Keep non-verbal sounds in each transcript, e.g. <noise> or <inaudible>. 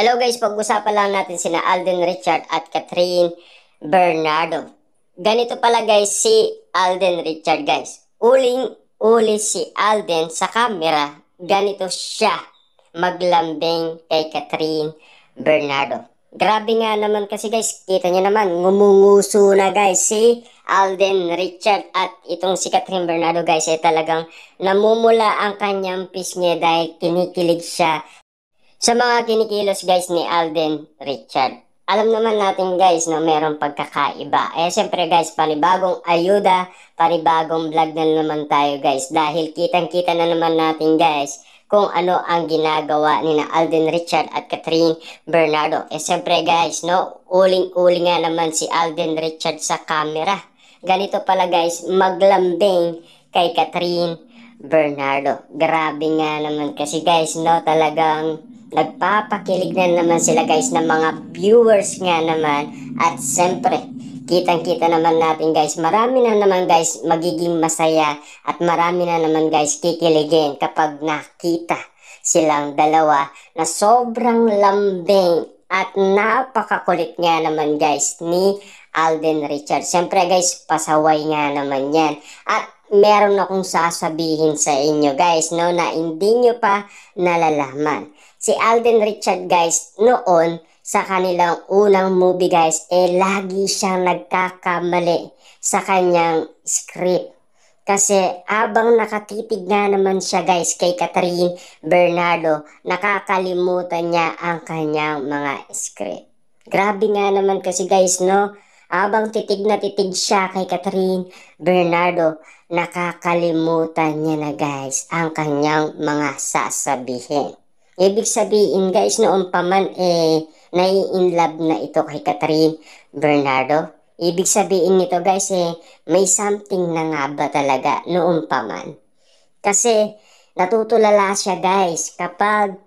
Hello guys, pag-usapan lang natin sina Alden Richard at Catherine Bernardo. Ganito pala guys si Alden Richard guys. Uling-uli si Alden sa camera, ganito siya maglambing kay Catherine Bernardo. Grabe nga naman kasi guys, kita nyo naman, ngumunguso na guys si Alden Richard at itong si Catherine Bernardo guys ay talagang namumula ang kanyang pisngi dahil kinikilig siya sa mga kinikilos guys ni Alden Richard. Alam naman natin guys na merong pagkakaiba. Eh siyempre guys, panibagong ayuda, panibagong vlog na naman tayo guys. Dahil kitang-kita na naman natin guys kung ano ang ginagawa ni na Alden Richard at Catherine Bernardo. Eh siyempre guys, no, uling-uling nga naman si Alden Richard sa camera. Ganito pala guys, maglambing kay Catherine Bernardo. Grabe nga naman kasi guys, no, talagang Nagpapakilig na naman sila guys ng mga viewers nga naman. At syempre, kitang-kita naman natin guys, marami na naman guys magiging masaya at marami na naman guys kikiligin kapag nakita silang dalawa na sobrang lambing at napakakulit nga naman guys ni Alden Richards. Siyempre guys, pasaway nga naman yan. At meron akong sasabihin sa inyo guys no na hindi nyo pa nalalaman si Alden Richard guys noon sa kanilang unang movie guys eh lagi siyang nagkakamali sa kanyang script. Kasi abang nakatitig na naman siya guys kay Catherine Bernardo, nakakalimutan niya ang kanyang mga script. Grabe nga naman kasi guys no, abang titig na titig siya kay Catherine Bernardo, nakakalimutan niya na guys ang kanyang mga sasabihin. Ibig sabihin guys, noon pa man eh, nai-inlove na ito kay Catherine Bernardo. Ibig sabihin nito guys eh, may something na nga ba talaga noon pa man. Kasi natutulala siya guys kapag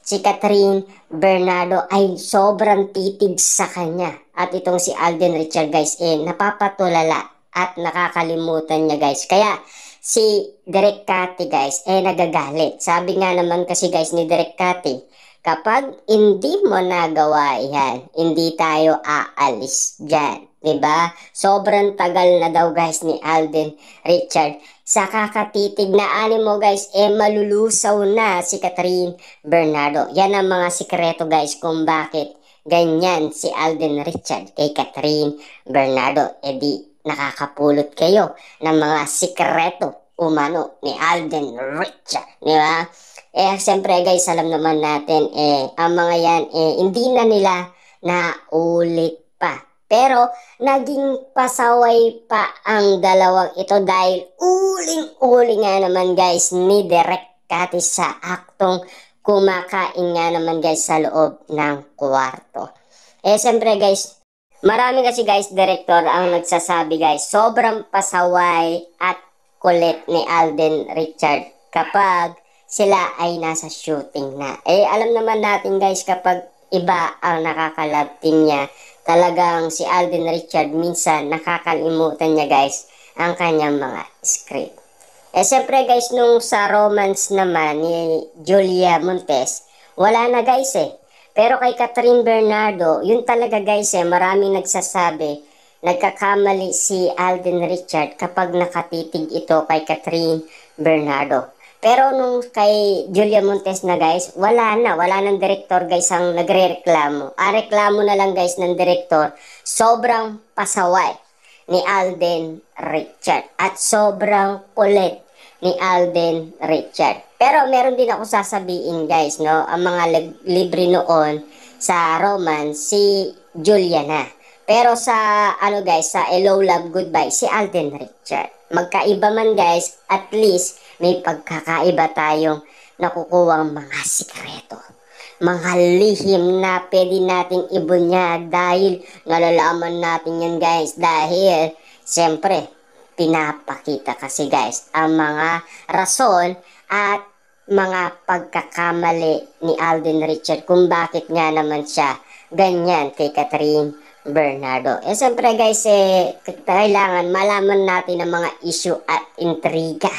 si Catherine Bernardo ay sobrang titig sa kanya. At itong si Alden Richard guys eh napapatulala at nakakalimutan niya guys. Kaya si Direk Kati guys eh nagagalit. Sabi nga naman kasi guys ni Direk Kati, kapag hindi mo nagawa yan, hindi tayo aalis dyan. ba? Diba? Sobrang tagal na daw guys ni Alden Richard. Sa kakatitig na ani mo guys, eh malulusaw na si Catherine Bernardo. Yan ang mga sikreto guys kung bakit ganyan si Alden Richard kay Catherine Bernardo. Eh di nakakapulot kayo ng mga sikreto umano ni Alden Richa, di ba? Eh, siyempre guys, alam naman natin, eh, ang mga yan, eh, hindi na nila naulit pa. Pero, naging pasaway pa ang dalawang ito dahil uling-uling nga naman guys ni Direk Kati sa aktong kumakain nga naman guys sa loob ng kwarto. Eh, siyempre guys, Marami kasi guys, director, ang nagsasabi guys, sobrang pasaway at kulit ni Alden Richard kapag sila ay nasa shooting na. Eh, alam naman natin guys, kapag iba ang nakakalab team niya, talagang si Alden Richard minsan nakakalimutan niya guys ang kanyang mga script. Eh, siyempre guys, nung sa romance naman ni Julia Montes, wala na guys eh pero kay Catherine Bernardo, yun talaga guys eh, maraming nagsasabi, nagkakamali si Alden Richard kapag nakatitig ito kay Catherine Bernardo. Pero nung kay Julia Montes na guys, wala na, wala ng director guys ang nagre-reklamo. Ang reklamo na lang guys ng director, sobrang pasaway ni Alden Richard at sobrang kulit ni Alden Richard. Pero meron din ako sasabihin guys, no? Ang mga libre noon sa romance si Juliana. Pero sa, ano guys, sa Hello Love Goodbye, si Alden Richard. Magkaiba man guys, at least may pagkakaiba tayong nakukuwang mga sikreto. Mga lihim na pwede nating ibunyag dahil nalalaman natin yan guys. Dahil, siyempre, pinapakita kasi guys ang mga rason at mga pagkakamali ni Alden Richard kung bakit nga naman siya ganyan kay Catherine Bernardo. Eh siyempre guys, eh, kailangan malaman natin ang mga issue at intriga.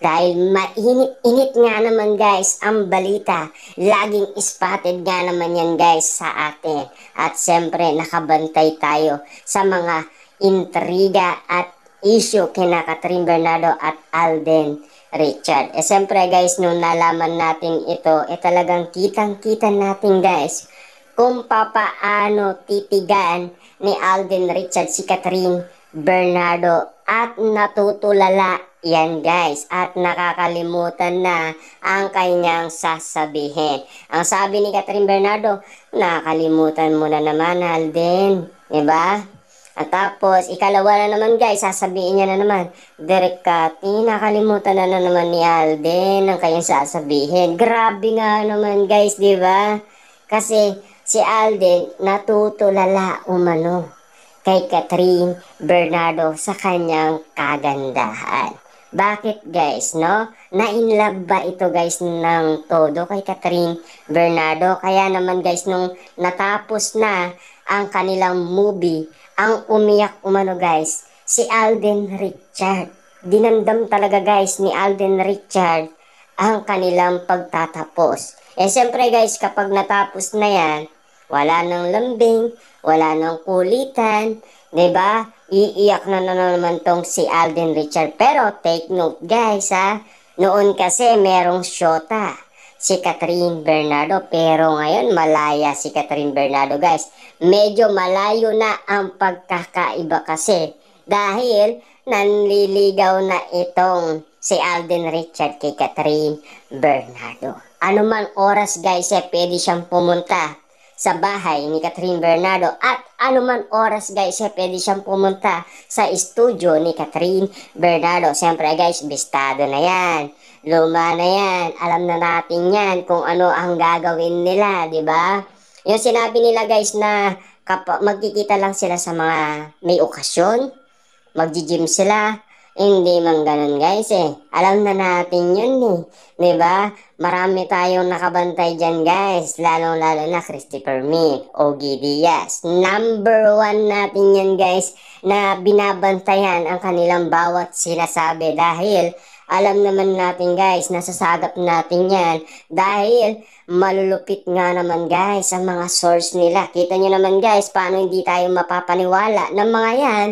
Dahil mainit-init nga naman guys ang balita. Laging spotted nga naman yan guys sa atin. At siyempre nakabantay tayo sa mga intriga at issue kina Catherine Bernardo at Alden Richard. Eh, siyempre guys, nung nalaman natin ito, eh, talagang kitang-kita natin guys kung papaano titigan ni Alden Richard si Catherine Bernardo at natutulala yan guys at nakakalimutan na ang kanyang sasabihin. Ang sabi ni Catherine Bernardo, nakalimutan mo na naman Alden, 'di ba? At tapos, ikalawa na naman guys, sasabihin niya na naman, Derek Cathy, nakalimutan na, na naman ni Alden ang kanyang sasabihin. Grabe nga naman guys, di ba? Kasi si Alden natutulala umano kay Catherine Bernardo sa kanyang kagandahan. Bakit guys, no? Na-inlove ba ito guys ng todo kay Catherine Bernardo? Kaya naman guys, nung natapos na ang kanilang movie ang umiyak umano guys, si Alden Richard. dinandam talaga guys ni Alden Richard ang kanilang pagtatapos. Eh syempre guys, kapag natapos na yan, wala nang lambing, wala nang kulitan, 'di ba? Iiyak na, na naman tong si Alden Richard. Pero take note guys ha, noon kasi merong shota si Catherine Bernardo. Pero ngayon, malaya si Catherine Bernardo, guys. Medyo malayo na ang pagkakaiba kasi dahil nanliligaw na itong si Alden Richard kay Catherine Bernardo. Ano man oras, guys, eh, pwede siyang pumunta sa bahay ni Catherine Bernardo at anuman oras guys eh, pwede siyang pumunta sa studio ni Catherine Bernardo. Siyempre guys, bistado na yan luma na yan. Alam na natin yan kung ano ang gagawin nila, di ba? Yung sinabi nila guys na magkikita lang sila sa mga may okasyon, magji-gym sila, hindi man ganun guys eh. Alam na natin yun eh. ba? Diba? Marami tayong nakabantay dyan guys. Lalo lalo na Christopher Meek, Ogie Diaz. Number one natin yan guys na binabantayan ang kanilang bawat sinasabi dahil alam naman natin guys, nasasagap natin yan dahil malulupit nga naman guys ang mga source nila. Kita nyo naman guys, paano hindi tayo mapapaniwala ng mga yan.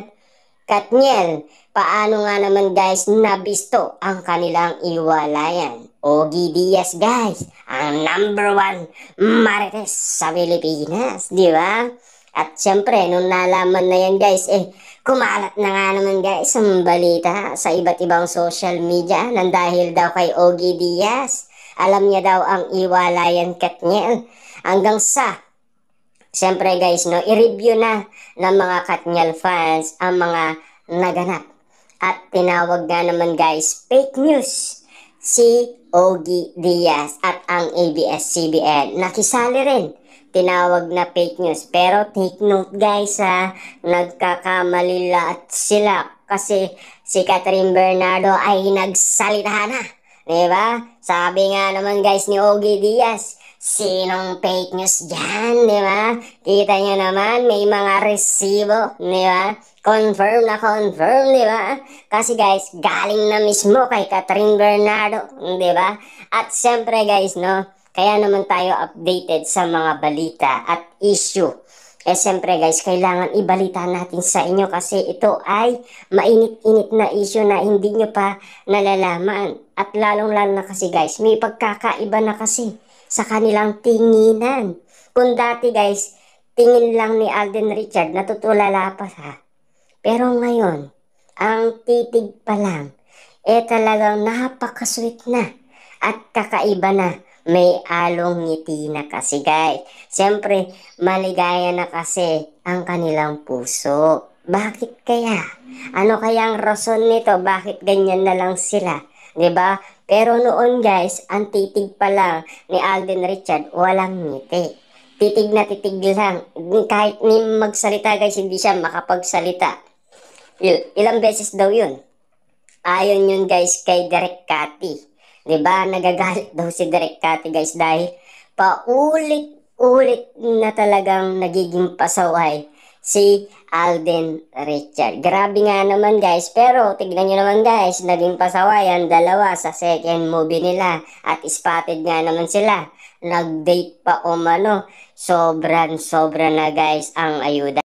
Katniel, paano nga naman guys nabisto ang kanilang iwalayan. Ogi Diaz guys, ang number one marites sa Pilipinas, di ba? At syempre, nung nalaman na yan guys, eh, Kumalat na nga naman guys ang balita sa iba't ibang social media nang dahil daw kay Ogie Diaz. Alam niya daw ang iwalayan Katniel hanggang sa Siyempre guys, no, i-review na ng mga Katniel fans ang mga naganap. At tinawag nga naman guys, fake news si Ogie Diaz at ang ABS-CBN. Nakisali rin tinawag na fake news. Pero take note guys ha, nagkakamali lahat sila kasi si Catherine Bernardo ay nagsalita na. Diba? Sabi nga naman guys ni Ogie Diaz, sinong fake news dyan, di ba? Kita nyo naman, may mga resibo, di Confirm na confirm, di ba? Kasi guys, galing na mismo kay Catherine Bernardo, di ba? At syempre guys, no, kaya naman tayo updated sa mga balita at issue. Eh siyempre guys, kailangan ibalita natin sa inyo kasi ito ay mainit-init na issue na hindi nyo pa nalalaman. At lalong-lalo na kasi guys, may pagkakaiba na kasi sa kanilang tinginan. Kung dati guys, tingin lang ni Alden Richard natutulala pa ha. Pero ngayon, ang titig pa lang, eh talagang napakasweet na at kakaiba na may along ngiti na kasi guys. Siyempre, maligaya na kasi ang kanilang puso. Bakit kaya? Ano kaya ang rason nito? Bakit ganyan na lang sila? 'Di ba? Pero noon guys, ang titig pa lang ni Alden Richard, walang ngiti. Titig na titig lang. Kahit ni magsalita guys, hindi siya makapagsalita. Il ilang beses daw yun. Ayon yun guys kay Derek Cathy. 'Di ba? Nagagalit <laughs> daw si Direk Kati guys dahil paulit-ulit na talagang nagiging pasaway si Alden Richard. Grabe nga naman guys, pero tignan nyo naman guys, naging pasaway ang dalawa sa second movie nila at spotted nga naman sila. Nag-date pa mano, sobrang sobra na guys ang ayuda.